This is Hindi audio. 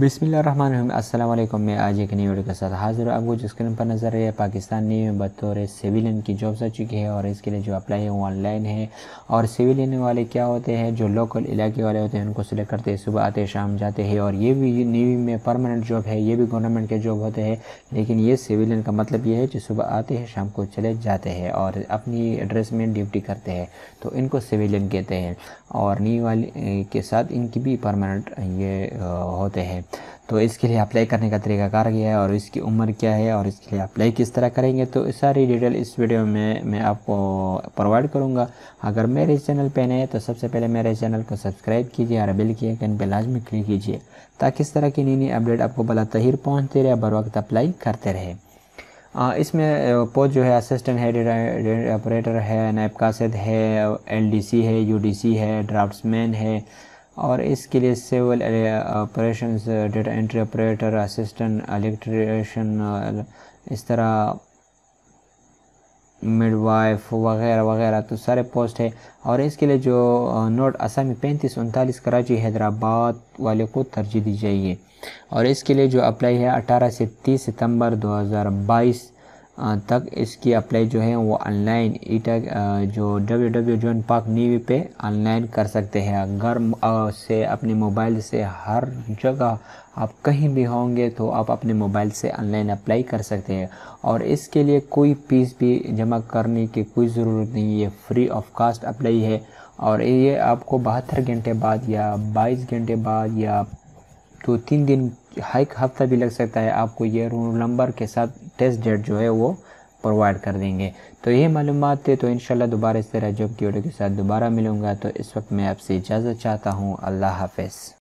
बिसमीम मैं आज एक नई वीडियो के साथ हाजिर हूँ आपको जो स्क्रीन पर नज़र है पाकिस्तान में बतौर सिविलियन की जॉब्स आ चुकी है और इसके लिए जो अप्लाई है वो ऑनलाइन है और सिविलियन वाले क्या होते हैं जो लोकल इलाके वाले होते हैं उनको सिलेक्ट करते हैं सुबह आते शाम जाते हैं और ये भी नेवी में परमानेंट जॉब है ये भी गवर्नमेंट के जॉब होते हैं लेकिन ये सिविलियन का मतलब ये है कि सुबह आते हैं शाम को चले जाते हैं और अपनी एड्रेस में ड्यूटी करते हैं तो इनको सिविलियन कहते हैं और नीवी वाले के साथ इनकी भी परमानेंट ये होते हैं तो इसके लिए अप्लाई करने का तरीकाकार गया है और इसकी उम्र क्या है और इसके लिए अप्लाई किस तरह करेंगे तो सारी डिटेल इस वीडियो में मैं आपको प्रोवाइड करूंगा अगर मेरे चैनल पर नए तो सबसे पहले मेरे चैनल को सब्सक्राइब कीजिए और बिल के आइकन पर लाजमी क्लिक कीजिए ताकि इस तरह की नई नई अपडेट आपको बला तहिर पहुँचते रहे बर वक्त अप्लाई करते रहे इसमें पोस्ट जो है असिस्टेंट है ऑपरेटर है नैब कासद है एलडीसी है सी है ड्राफ्ट्समैन है और इसके लिए civil operation data entry operator assistant electrician इस तरह मिडवाइफ वगैरह वगैरह तो सारे पोस्ट है और इसके लिए जो नोट uh, असामी पैंतीस उनतालीस कराची हैदराबाद वाले को तरजीह दी जाइए और इसके लिए जो अप्लाई है अठारह से तीस सितंबर बाईस तक इसकी अप्लाई जो है वो ऑनलाइन ईटा जो डब्ल्यू डब्ल्यू जो पाक नीवी पे ऑनलाइन कर सकते हैं घर से अपने मोबाइल से हर जगह आप कहीं भी होंगे तो आप अपने मोबाइल से ऑनलाइन अप्लाई कर सकते हैं और इसके लिए कोई फीस भी जमा करने की कोई ज़रूरत नहीं है फ्री ऑफ कास्ट अप्लाई है और ये आपको बहत्तर घंटे बाद या बाईस घंटे बाद या दो तो तीन दिन हाइक हफ्ता भी लग सकता है आपको ये रोल नंबर के साथ टेस्ट डेट जो है वो प्रोवाइड कर देंगे तो ये मालूम थे तो इन दोबारा इस तरह जॉब की वीडियो के साथ दोबारा मिलूँगा तो इस वक्त मैं आपसे इजाज़त चाहता हूँ अल्लाह हाफ